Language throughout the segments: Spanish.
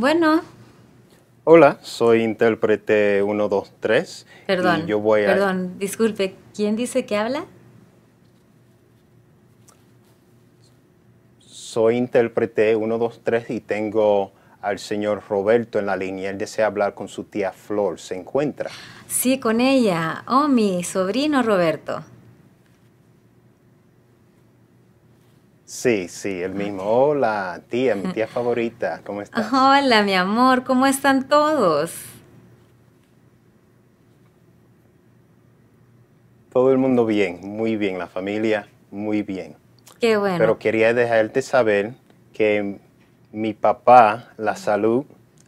Bueno. Hola, soy intérprete 123. Perdón. yo voy a... Perdón, disculpe, ¿quién dice que habla? Soy intérprete 123 y tengo al señor Roberto en la línea. Él desea hablar con su tía Flor. ¿Se encuentra? Sí, con ella. Oh, mi sobrino Roberto. Sí, sí, el mismo. Hola, tía, mi tía favorita, ¿cómo estás? Hola, mi amor, ¿cómo están todos? Todo el mundo bien, muy bien, la familia muy bien. Qué bueno. Pero quería dejarte saber que mi papá, la salud,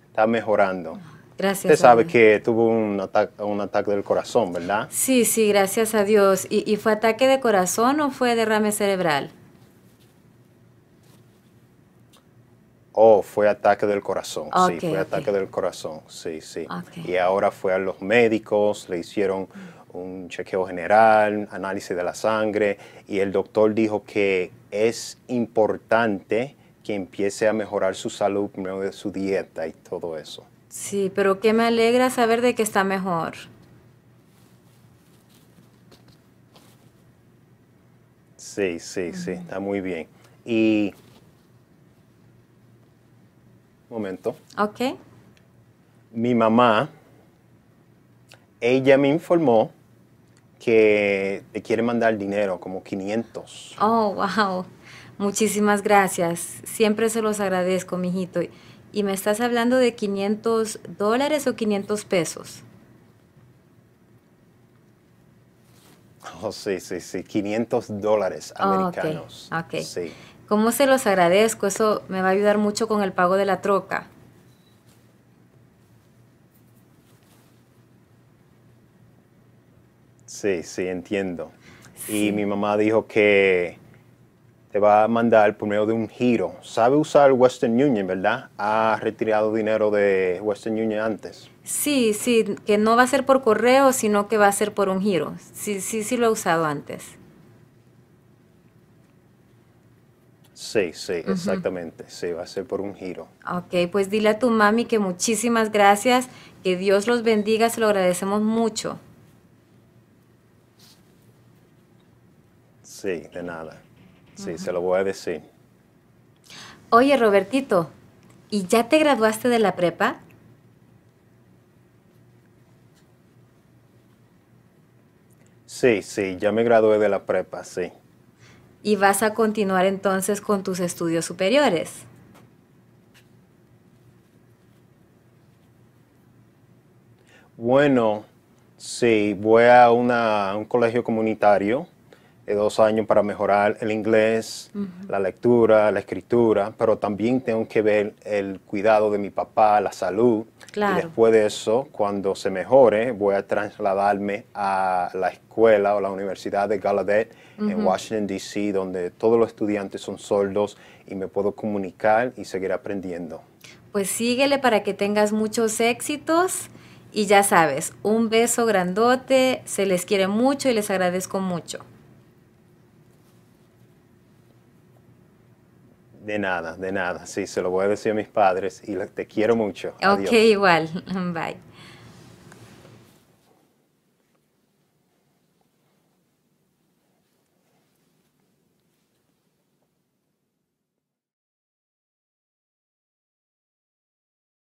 está mejorando. Gracias. Usted sabe que tuvo un ataque, un ataque del corazón, ¿verdad? Sí, sí, gracias a Dios. ¿Y, ¿Y fue ataque de corazón o fue derrame cerebral? Oh, fue ataque del corazón, sí, fue ataque del corazón, sí, sí. Y ahora fue a los médicos, le hicieron un chequeo general, análisis de la sangre, y el doctor dijo que es importante que empiece a mejorar su salud, primero de su dieta y todo eso. Sí, pero que me alegra saber de que está mejor. Sí, sí, sí, está muy bien. Y Ok. Mi mamá, ella me informó que te quiere mandar dinero, como 500. Oh, wow. Muchísimas gracias. Siempre se los agradezco, mijito. ¿Y me estás hablando de 500 dólares o 500 pesos? Oh, sí, sí, sí, 500 dólares oh, americanos. Ok, Sí. ¿Cómo se los agradezco? Eso me va a ayudar mucho con el pago de la troca. Sí, sí, entiendo. Y mi mamá dijo que te va a mandar por medio de un giro. Sabe usar Western Union, ¿verdad? Ha retirado dinero de Western Union antes. Sí, sí, que no va a ser por correo, sino que va a ser por un giro. Sí, sí, sí lo ha usado antes. Sí, sí, exactamente. Sí, va a ser por un giro. Ok, pues dile a tu mami que muchísimas gracias, que Dios los bendiga, se lo agradecemos mucho. Sí, de nada. Sí, se lo voy a decir. Oye, Robertito, ¿y ya te graduaste de la prepa? Sí, sí, ya me gradué de la prepa, sí y vas a continuar entonces con tus estudios superiores. Bueno, sí, voy a, un colegio comunitario eh, dos años para mejorar el inglés, la lectura, la escritura, pero también tengo que ver el cuidado de mi papá, la salud. Y después de eso, cuando se mejore, voy a trasladarme a la escuela o la Universidad de Gallaudet en Washington, D.C., donde todos los estudiantes son sordos y me puedo comunicar y seguir aprendiendo. Pues síguele para que tengas muchos éxitos. Y ya sabes, un beso grandote, se les quiere mucho y les agradezco mucho. De nada, de nada. Sí, se lo voy a decir a mis padres y te quiero mucho. Ok, igual. Bye.